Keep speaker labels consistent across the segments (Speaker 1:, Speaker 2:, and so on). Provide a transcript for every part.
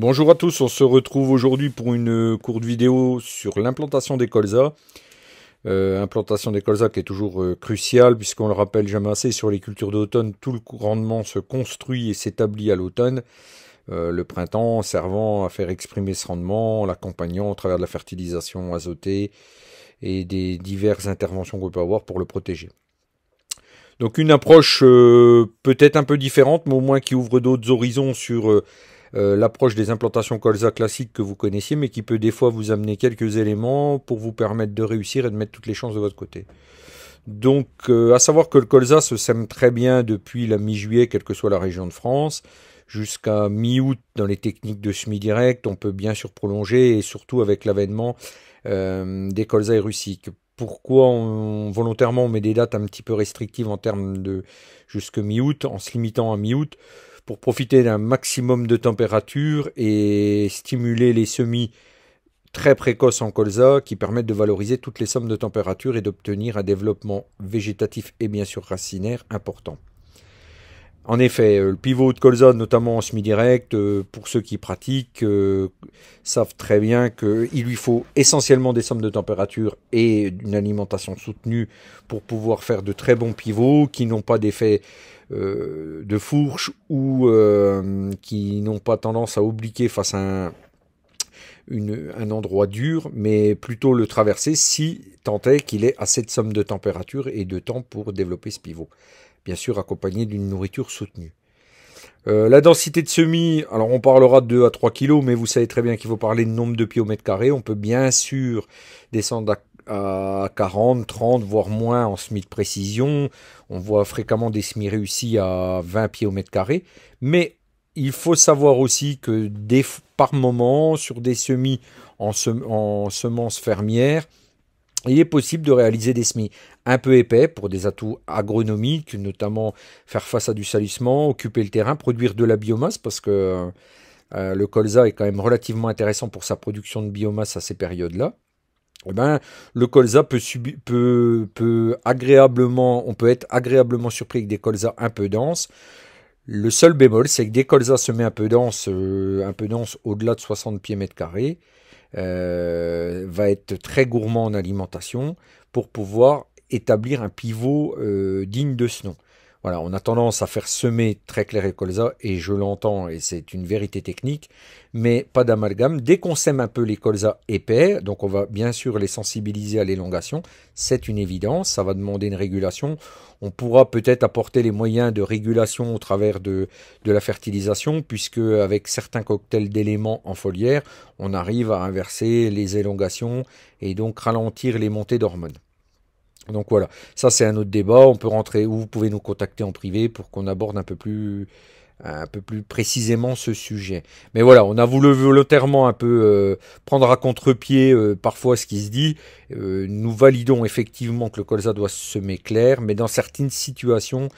Speaker 1: Bonjour à tous, on se retrouve aujourd'hui pour une courte vidéo sur l'implantation des colzas. Euh, implantation des colzas qui est toujours euh, cruciale puisqu'on le rappelle jamais assez sur les cultures d'automne, tout le rendement se construit et s'établit à l'automne. Euh, le printemps servant à faire exprimer ce rendement, l'accompagnant au travers de la fertilisation azotée et des diverses interventions qu'on peut avoir pour le protéger. Donc une approche peut-être un peu différente, mais au moins qui ouvre d'autres horizons sur euh, l'approche des implantations colza classiques que vous connaissiez, mais qui peut des fois vous amener quelques éléments pour vous permettre de réussir et de mettre toutes les chances de votre côté. Donc, euh, à savoir que le colza se sème très bien depuis la mi-juillet, quelle que soit la région de France, jusqu'à mi-août dans les techniques de semi-direct. On peut bien sûr prolonger, et surtout avec l'avènement euh, des colza et russiques pourquoi on, volontairement on met des dates un petit peu restrictives en termes de jusque mi-août, en se limitant à mi-août, pour profiter d'un maximum de température et stimuler les semis très précoces en colza qui permettent de valoriser toutes les sommes de température et d'obtenir un développement végétatif et bien sûr racinaire important. En effet, euh, le pivot de colza, notamment en semi-direct, euh, pour ceux qui pratiquent, euh, savent très bien qu'il lui faut essentiellement des sommes de température et une alimentation soutenue pour pouvoir faire de très bons pivots qui n'ont pas d'effet euh, de fourche ou euh, qui n'ont pas tendance à obliquer face à un, endroit dur, mais plutôt le traverser si tant est qu'il est à cette somme de température et de temps pour développer ce pivot. Bien sûr accompagné d'une nourriture soutenue. Euh, la densité de semis, alors on parlera de 2 à 3 kg, mais vous savez très bien qu'il faut parler de nombre de pieds au mètre carré. On peut bien sûr descendre à à 40, 30, voire moins en semis de précision. On voit fréquemment des semis réussis à 20 pieds au mètre carré. Mais il faut savoir aussi que par moment, sur des semis en, semences fermières, il est possible de réaliser des semis un peu épais pour des atouts agronomiques, notamment faire face à du salissement, occuper le terrain, produire de la biomasse, parce que euh, le colza est quand même relativement intéressant pour sa production de biomasse à ces périodes-là. Eh ben, le colza peut, peut, peut agréablement, on peut être agréablement surpris avec des colzas un peu denses. Le seul bémol, c'est que des colzas se met un peu denses euh, un peu dense au-delà de 60 pieds mètres carrés, euh, va être très gourmand en alimentation pour pouvoir établir un pivot euh, digne de ce nom. Voilà, on a tendance à faire semer très clair et colza, et je l'entends, et c'est une vérité technique, mais pas d'amalgame. Dès qu'on sème un peu les colzas épais, donc on va bien sûr les sensibiliser à l'élongation, c'est une évidence, ça va demander une régulation. On pourra peut-être apporter les moyens de régulation au travers de, de la fertilisation, puisque avec certains cocktails d'éléments en foliaire, on arrive à inverser les élongations et donc ralentir les montées d'hormones. Donc voilà, ça c'est un autre débat. On peut rentrer ou vous pouvez nous contacter en privé pour qu'on aborde un peu plus un peu plus précisément ce sujet. Mais voilà, on a voulu volontairement un peu euh, prendre à contre-pied euh, parfois ce qui se dit. Euh, nous validons effectivement que le colza doit semer clair, mais dans certaines situations,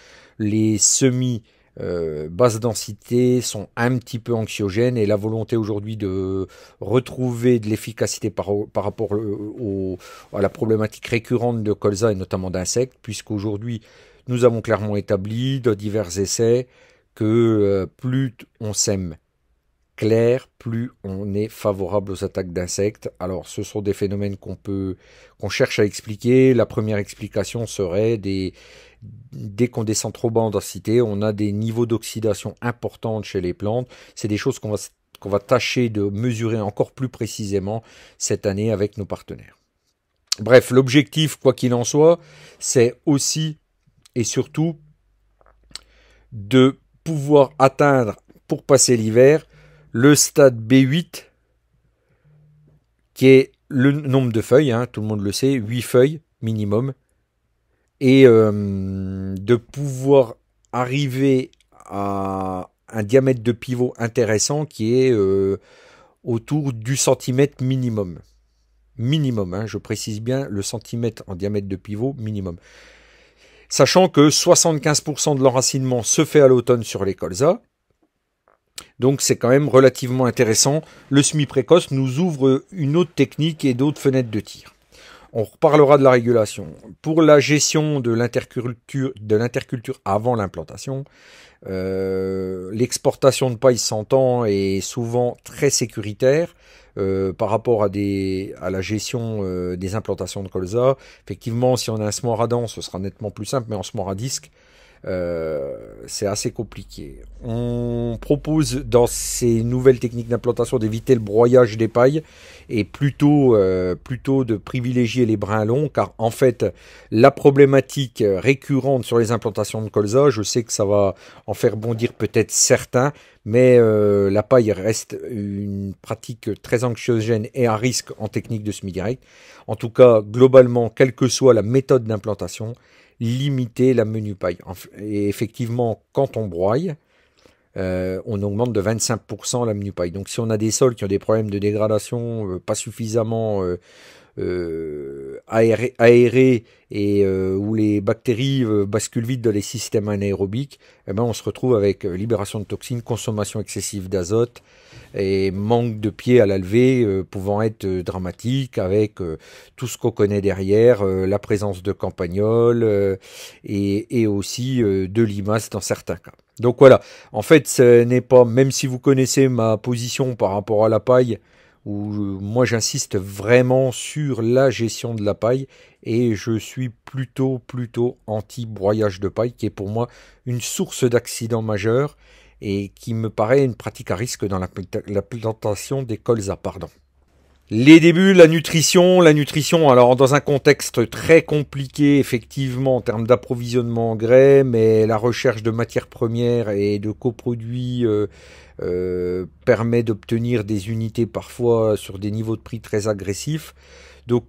Speaker 1: les semis euh, basse densité sont un petit peu anxiogènes et la volonté aujourd'hui de retrouver de l'efficacité par, rapport euh, à la problématique récurrente de colza et notamment d'insectes, puisqu'aujourd'hui nous avons clairement établi dans divers essais que euh, plus on sème clair, plus on est favorable aux attaques d'insectes. Alors ce sont des phénomènes qu'on peut qu'on cherche à expliquer. La première explication serait des dès qu'on descend trop bas en densité, on a des niveaux d'oxydation importants chez les plantes. C'est des choses qu'on va, va tâcher de mesurer encore plus précisément cette année avec nos partenaires. Bref, l'objectif, quoi qu'il en soit, c'est aussi et surtout de pouvoir atteindre pour passer l'hiver le stade B8 qui est le nombre de feuilles, hein, tout le monde le sait, 8 feuilles minimum, et euh, de pouvoir arriver à un diamètre de pivot intéressant qui est euh, autour du centimètre minimum. Minimum, hein, je précise bien le centimètre en diamètre de pivot minimum. Sachant que 75% de l'enracinement se fait à l'automne sur les colzas. Donc c'est quand même relativement intéressant. Le semi précoce nous ouvre une autre technique et d'autres fenêtres de tir. On reparlera de la régulation. Pour la gestion de l'interculture, de l'interculture avant l'implantation, euh, l'exportation de paille s'entend est souvent très sécuritaire. Euh, par rapport à, des, à la gestion euh, des implantations de colza. Effectivement, si on a un Smoradan, à ce sera nettement plus simple, mais en Smore à disque, euh, c'est assez compliqué. On propose dans ces nouvelles techniques d'implantation d'éviter le broyage des pailles et plutôt, euh, plutôt de privilégier les brins longs, car en fait, la problématique récurrente sur les implantations de colza, je sais que ça va en faire bondir peut-être certains, mais euh, la paille reste une pratique très anxiogène et à risque en technique de semi-direct. En tout cas, globalement, quelle que soit la méthode d'implantation, limiter la menu paille. Et effectivement, quand on broye, euh, on augmente de 25% la menu paille. Donc si on a des sols qui ont des problèmes de dégradation euh, pas suffisamment euh, euh, aéré, et euh, où les bactéries euh, basculent vite dans les systèmes anaérobiques, eh ben on se retrouve avec libération de toxines, consommation excessive d'azote et manque de pied à la pouvant être dramatique avec tout ce qu'on connaît derrière, la présence de campagnols et, et, aussi de limaces dans certains cas. Donc voilà, en fait, ce n'est pas, même si vous connaissez ma position par rapport à la paille, où euh, moi j'insiste vraiment sur la gestion de la paille et je suis plutôt plutôt anti broyage de paille qui est pour moi une source d'accident majeur et qui me paraît une pratique à risque dans la, plantation des colzas. Pardon. Les débuts, la nutrition, la nutrition, alors dans un contexte très compliqué effectivement en termes d'approvisionnement en grès, mais la recherche de matières premières et de coproduits euh, euh, permet d'obtenir des unités parfois sur des niveaux de prix très agressifs. Donc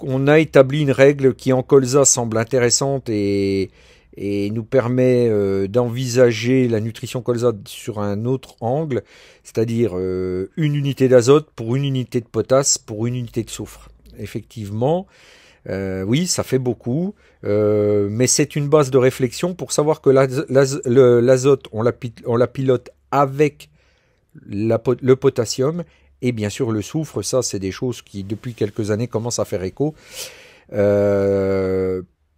Speaker 1: on a établi une règle qui en colza semble intéressante et, et nous permet euh, d'envisager la nutrition colza sur un autre angle, c'est-à-dire euh, une unité d'azote pour une unité de potasse pour une unité de soufre. Effectivement, euh, oui, ça fait beaucoup, mais c'est une base de réflexion pour savoir que l'azote, on, la pilote avec le potassium et bien sûr le soufre, ça c'est des choses qui depuis quelques années commencent à faire écho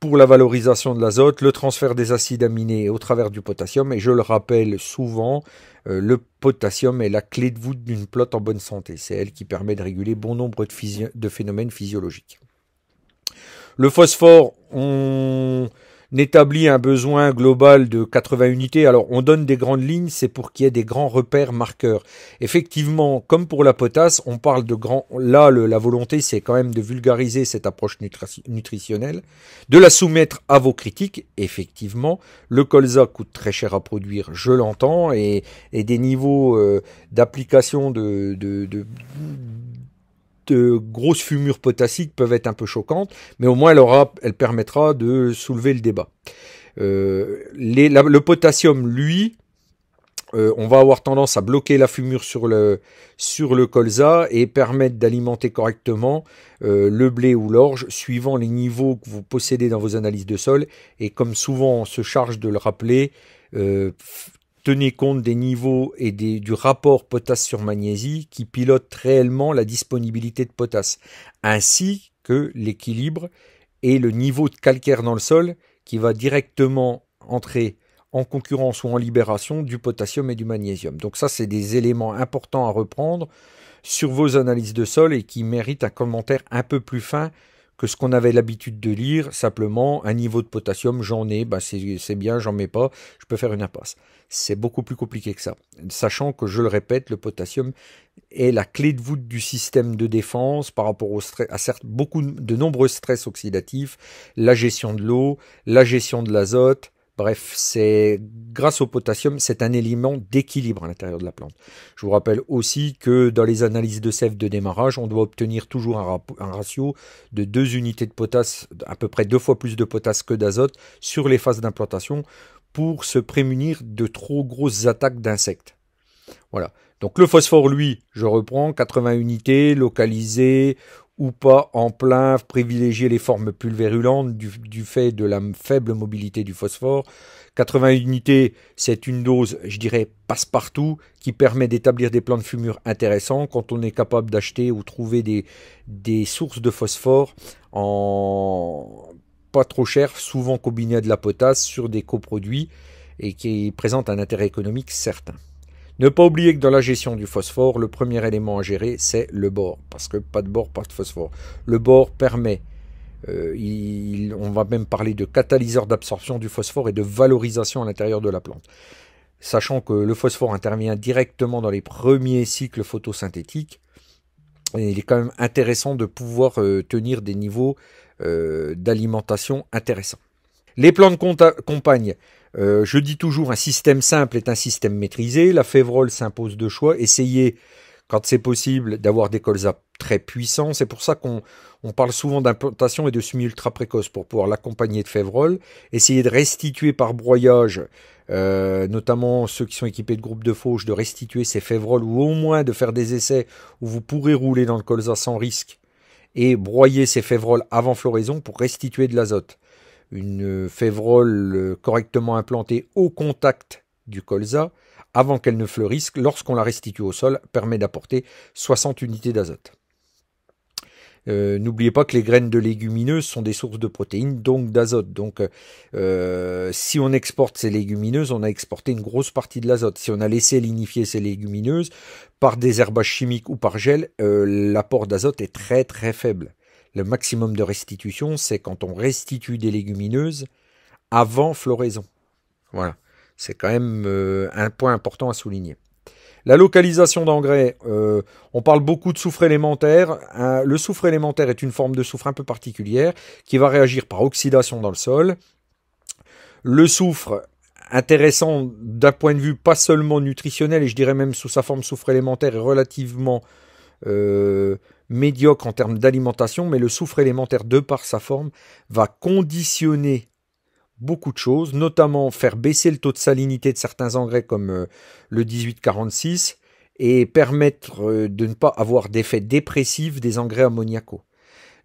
Speaker 1: pour la valorisation de l'azote, le transfert des acides aminés au travers du potassium. Et je le rappelle souvent, euh, le potassium est la clé de voûte d'une plante en bonne santé. C'est elle qui permet de réguler bon nombre de, de phénomènes physiologiques. Le phosphore, on n'établit un besoin global de 80 unités. Alors on donne des grandes lignes, c'est pour qu'il y ait des grands repères marqueurs. Effectivement, comme pour la potasse, on parle de grands... Là, la volonté, c'est quand même de vulgariser cette approche nutritionnelle, de la soumettre à vos critiques. Effectivement, le colza coûte très cher à produire, je l'entends, et, et, des niveaux euh, d'application de, de, de euh, grosses fumures potassiques peuvent être un peu choquantes, mais au moins elle, aura, elle permettra de soulever le débat. Euh, les, le potassium, lui, euh, on va avoir tendance à bloquer la fumure sur le, sur le colza et permettre d'alimenter correctement le blé ou l'orge suivant les niveaux que vous possédez dans vos analyses de sol. Et comme souvent on se charge de le rappeler, euh, Tenez compte des niveaux et du rapport potasse sur magnésie qui pilote réellement la disponibilité de potasse, ainsi que l'équilibre et le niveau de calcaire dans le sol qui va directement entrer en concurrence ou en libération du potassium et du magnésium. Donc ça, c'est des éléments importants à reprendre sur vos analyses de sol et qui méritent un commentaire un peu plus fin que ce qu'on avait l'habitude de lire, simplement un niveau de potassium, j'en ai, ben c'est bien, j'en mets pas, je peux faire une impasse. C'est beaucoup plus compliqué que ça. Sachant que, je le répète, le potassium est la clé de voûte du système de défense par rapport au à certes, beaucoup de nombreux stress oxydatifs, la gestion de l'eau, la gestion de l'azote, Bref, c'est grâce au potassium, c'est un élément d'équilibre à l'intérieur de la plante. Je vous rappelle aussi que dans les analyses de sève de démarrage, on doit obtenir toujours un, ratio de deux unités de potasse, à peu près deux fois plus de potasse que d'azote sur les phases d'implantation pour se prémunir de trop grosses attaques d'insectes. Voilà. Donc le phosphore, lui, je reprends, 80 unités, localisées ou pas en plein, privilégier les formes pulvérulentes du, fait de la faible mobilité du phosphore. 80 unités, c'est une dose, je dirais, passe-partout, qui permet d'établir des plans de fumure intéressants quand on est capable d'acheter ou trouver des, sources de phosphore en pas trop cher, souvent combiné à de la potasse sur des coproduits et qui présente un intérêt économique certain. Ne pas oublier que dans la gestion du phosphore, le premier élément à gérer, c'est le bord, parce que pas de bord, pas de phosphore. Le bord permet, euh, on va même parler de catalyseur d'absorption du phosphore et de valorisation à l'intérieur de la plante. Sachant que le phosphore intervient directement dans les premiers cycles photosynthétiques, il est quand même intéressant de pouvoir euh, tenir des niveaux euh, d'alimentation intéressants. Les plantes compagnes, euh, je dis toujours, un système simple est un système maîtrisé. La févrole s'impose de choix. Essayez, quand c'est possible, d'avoir des colzas très puissants. C'est pour ça qu'on parle souvent d'implantation et de semis ultra précoces pour pouvoir l'accompagner de févrole. Essayez de restituer par broyage, euh, notamment ceux qui sont équipés de groupes de fauche, de restituer ces févroles ou au moins de faire des essais où vous pourrez rouler dans le colza sans risque et broyer ces févroles avant floraison pour restituer de l'azote une févrole euh, correctement implantée au contact du colza, avant qu'elle ne fleurisse, lorsqu'on la restitue au sol, permet d'apporter 60 unités d'azote. Euh, n'oubliez pas que les graines de légumineuses sont des sources de protéines, donc d'azote. Donc, euh, si on exporte ces légumineuses, on a exporté une grosse partie de l'azote. Si on a laissé lignifier ces légumineuses par des herbages chimiques ou par gel, l'apport d'azote est très très faible. Le maximum de restitution, c'est quand on restitue des légumineuses avant floraison. Voilà, c'est quand même euh, un point important à souligner. La localisation d'engrais, euh, on parle beaucoup de soufre élémentaire. le soufre élémentaire est une forme de soufre un peu particulière qui va réagir par oxydation dans le sol. Le soufre, intéressant d'un point de vue pas seulement nutritionnel, et je dirais même sous sa forme soufre élémentaire, est relativement euh, médiocre en termes d'alimentation, mais le soufre élémentaire, de par sa forme, va conditionner beaucoup de choses, notamment faire baisser le taux de salinité de certains engrais comme euh, le 1846 et permettre euh, de ne pas avoir d'effet dépressif des engrais ammoniacaux.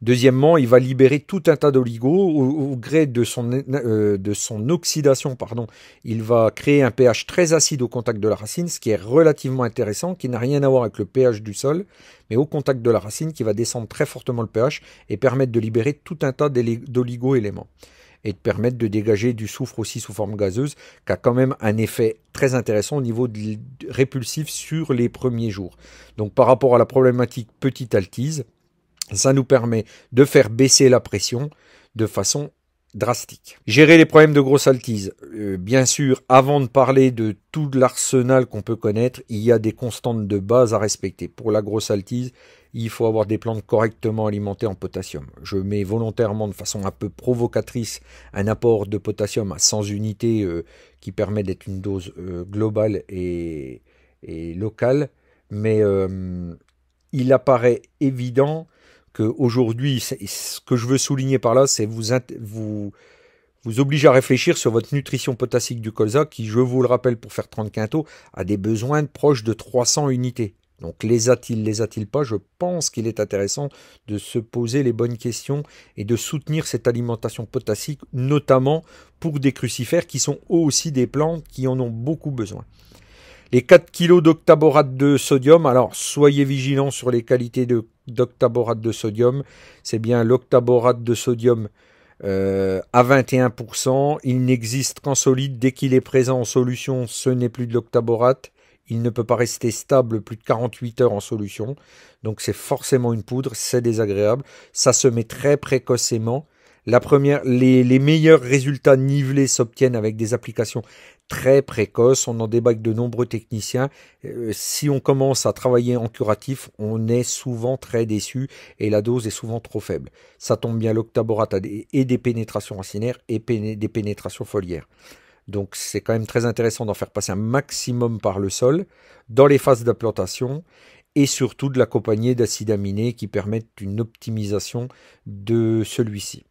Speaker 1: Deuxièmement, il va libérer tout un tas d'oligos au, gré de son, euh, de son oxydation. Pardon. Il va créer un pH très acide au contact de la racine, ce qui est relativement intéressant, qui n'a rien à voir avec le pH du sol, mais au contact de la racine qui va descendre très fortement le pH et permettre de libérer tout un tas d'oligo-éléments et de permettre de dégager du soufre aussi sous forme gazeuse, qui a quand même un effet très intéressant au niveau répulsif sur les premiers jours. Donc par rapport à la problématique petite altise, ça nous permet de faire baisser la pression de façon drastique. Gérer les problèmes de grosse altise. Euh, bien sûr, avant de parler de tout l'arsenal qu'on peut connaître, il y a des constantes de base à respecter. Pour la grosse altise, il faut avoir des plantes correctement alimentées en potassium. Je mets volontairement de façon un peu provocatrice un apport de potassium à 100 unités euh, qui permet d'être une dose euh, globale et, locale, mais il apparaît évident aujourd'hui, ce que je veux souligner par là, c'est vous, vous, vous oblige à réfléchir sur votre nutrition potassique du colza, qui, je vous le rappelle, pour faire 30 quintaux, a des besoins proches de 300 unités. Donc les a-t-il, les a-t-il pas Je pense qu'il est intéressant de se poser les bonnes questions et de soutenir cette alimentation potassique, notamment pour des crucifères qui sont aussi des plantes qui en ont beaucoup besoin. Les 4 kg d'octaborate de sodium, alors soyez vigilants sur les qualités d'octaborate de, sodium. C'est bien l'octaborate de sodium euh, à 21%. Il n'existe qu'en solide. Dès qu'il est présent en solution, ce n'est plus de l'octaborate. Il ne peut pas rester stable plus de 48 heures en solution. Donc c'est forcément une poudre, c'est désagréable. Ça se met très précocement. La première, les meilleurs résultats nivelés s'obtiennent avec des applications très précoce. On en débat avec de nombreux techniciens. Euh, si on commence à travailler en curatif, on est souvent très déçu et la dose est souvent trop faible. Ça tombe bien, l'octaborate a et des pénétrations racinaires et des pénétrations foliaires. Donc c'est quand même très intéressant d'en faire passer un maximum par le sol dans les phases d'implantation et surtout de l'accompagner d'acides aminés qui permettent une optimisation de celui-ci.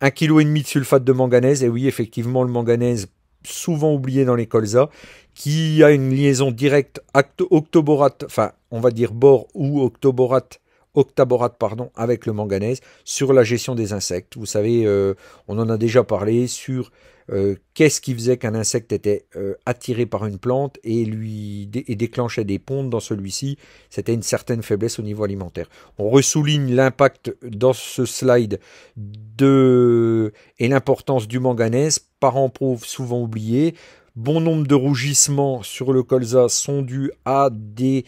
Speaker 1: Un kilo et demi de sulfate de manganèse, et oui effectivement le manganèse souvent oublié dans les colzas, qui a une liaison directe octoborate, enfin on va dire bore ou octoborate octaborate pardon, avec le manganèse sur la gestion des insectes. Vous savez, euh, on en a déjà parlé sur euh, qu'est-ce qui faisait qu'un insecte était euh, attiré par une plante et lui et déclenchait des pontes dans celui-ci. C'était une certaine faiblesse au niveau alimentaire. On ressouligne l'impact dans ce slide de et l'importance du manganèse, en pauvre souvent oublié. Bon nombre de rougissements sur le colza sont dus à des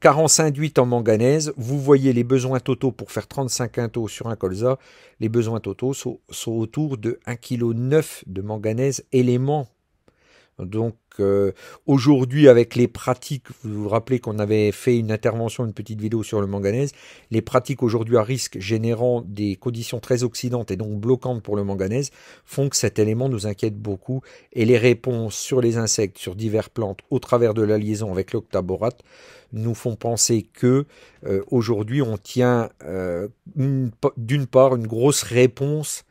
Speaker 1: carence hmm, induite en manganèse, vous voyez les besoins totaux pour faire 35 quintaux sur un colza, les besoins totaux sont, sont autour de 1,9 kg de manganèse élément donc euh, aujourd'hui, avec les pratiques, vous vous rappelez qu'on avait fait une intervention, une petite vidéo sur le manganèse, les pratiques aujourd'hui à risque générant des conditions très oxydantes et donc bloquantes pour le manganèse font que cet élément nous inquiète beaucoup et les réponses sur les insectes, sur diverses plantes, au travers de la liaison avec l'octaborate, nous font penser que euh, aujourd'hui on tient euh, d'une part une grosse réponse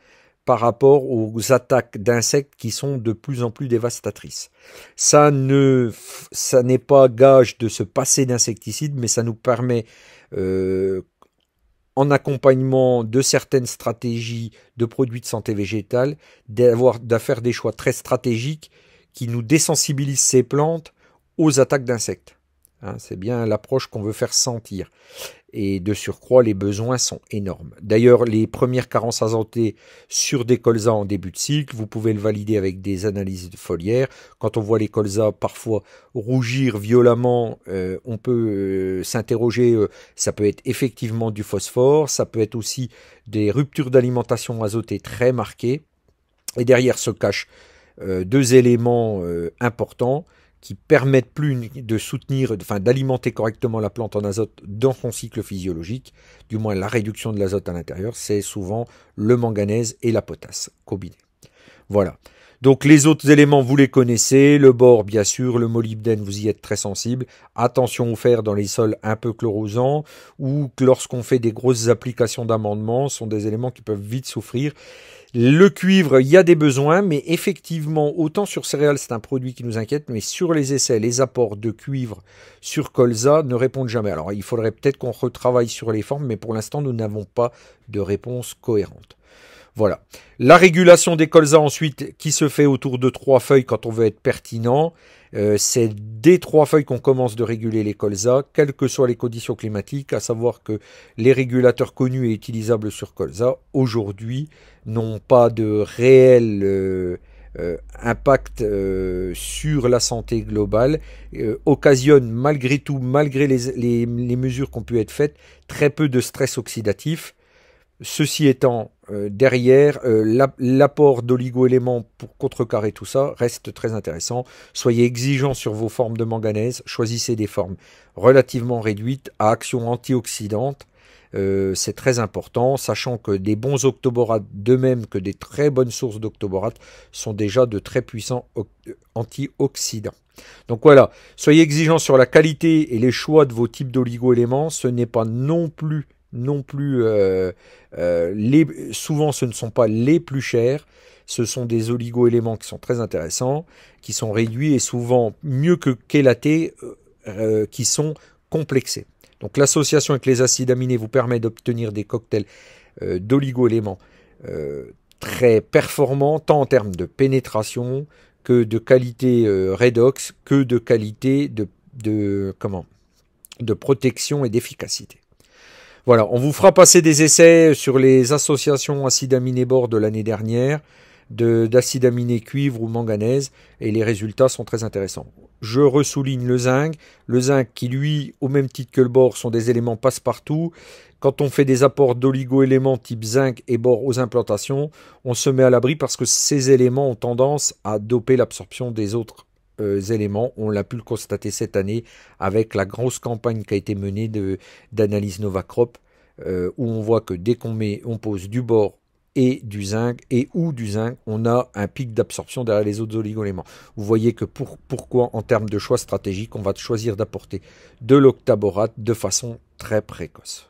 Speaker 1: par rapport aux attaques d'insectes qui sont de plus en plus dévastatrices. Ça ne, ça n'est pas gage de se passer d'insecticides, mais ça nous permet, euh, en accompagnement de certaines stratégies de produits de santé végétale, d'avoir, d'affaires des choix très stratégiques qui nous désensibilisent ces plantes aux attaques d'insectes. Hein, c'est bien l'approche qu'on veut faire sentir et de surcroît, les besoins sont énormes. D'ailleurs, les premières carences azotées sur des colzas en début de cycle, vous pouvez le valider avec des analyses de foliaires. Quand on voit les colzas parfois rougir violemment, euh, on peut euh, s'interroger, euh, ça peut être effectivement du phosphore, ça peut être aussi des ruptures d'alimentation azotée très marquées. Et derrière se cachent deux éléments importants qui permettent plus de soutenir, enfin d'alimenter correctement la plante en azote dans son cycle physiologique, du moins la réduction de l'azote à l'intérieur, c'est souvent le manganèse et la potasse combinés. Voilà. Donc les autres éléments, vous les connaissez, le bore bien sûr, le molybdène, vous y êtes très sensible. Attention au fer dans les sols un peu chlorosants ou lorsqu'on fait des grosses applications d'amendements, sont des éléments qui peuvent vite souffrir. Le cuivre, il y a des besoins, mais effectivement, autant sur céréales, c'est un produit qui nous inquiète, mais sur les essais, les apports de cuivre sur colza ne répondent jamais. Alors, il faudrait peut-être qu'on retravaille sur les formes, mais pour l'instant, nous n'avons pas de réponse cohérente. Voilà. La régulation des colzas ensuite qui se fait autour de trois feuilles quand on veut être pertinent. Euh, c'est dès trois feuilles qu'on commence de réguler les colzas, quelles que soient les conditions climatiques, à savoir que les régulateurs connus et utilisables sur colza aujourd'hui n'ont pas de réel euh, euh, impact sur la santé globale, occasionne malgré tout, malgré les, les mesures qui ont pu être faites, très peu de stress oxydatif. Ceci étant, euh, derrière, euh, l'apport doligo pour contrecarrer tout ça reste très intéressant. Soyez exigeant sur vos formes de manganèse, choisissez des formes relativement réduites à action antioxydante. Euh, c'est très important, sachant que des bons octoborates, de même que des très bonnes sources d'octoborates, sont déjà de très puissants antioxydants. Donc voilà, soyez exigeants sur la qualité et les choix de vos types d'oligo-éléments. Ce n'est pas non plus non plus euh, euh, les, souvent ce ne sont pas les plus chers, ce sont des oligoéléments qui sont très intéressants, qui sont réduits et souvent mieux que chélatés, euh, qui sont complexés. Donc l'association avec les acides aminés vous permet d'obtenir des cocktails d'oligoéléments très performants, tant en termes de pénétration que de qualité redox, que de qualité de comment de protection et d'efficacité. Voilà, on vous fera passer des essais sur les associations acides aminés bord de l'année dernière, d'acide aminés cuivre ou manganèse, et les résultats sont très intéressants. Je ressouligne le zinc, le zinc qui lui, au même titre que le bord, sont des éléments passe-partout. Quand on fait des apports d'oligo-éléments type zinc et bord aux implantations, on se met à l'abri parce que ces éléments ont tendance à doper l'absorption des autres euh, éléments. On l'a pu le constater cette année avec la grosse campagne qui a été menée d'analyse Novacrop, euh, où on voit que dès qu'on met, on pose du bord et du zinc, et ou du zinc, on a un pic d'absorption derrière les autres oligo-éléments. Vous voyez que pour, pourquoi, en termes de choix stratégique, on va choisir d'apporter de l'octaborate de façon très précoce.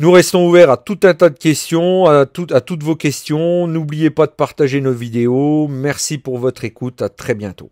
Speaker 1: Nous restons ouverts à tout un tas de questions, à, à toutes vos questions. N'oubliez pas de partager nos vidéos. Merci pour votre écoute. À très bientôt.